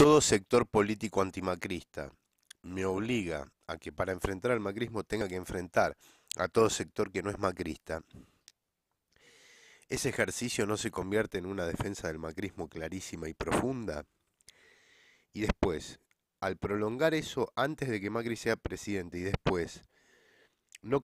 todo sector político antimacrista me obliga a que para enfrentar al macrismo tenga que enfrentar a todo sector que no es macrista, ese ejercicio no se convierte en una defensa del macrismo clarísima y profunda. Y después, al prolongar eso antes de que Macri sea presidente y después, no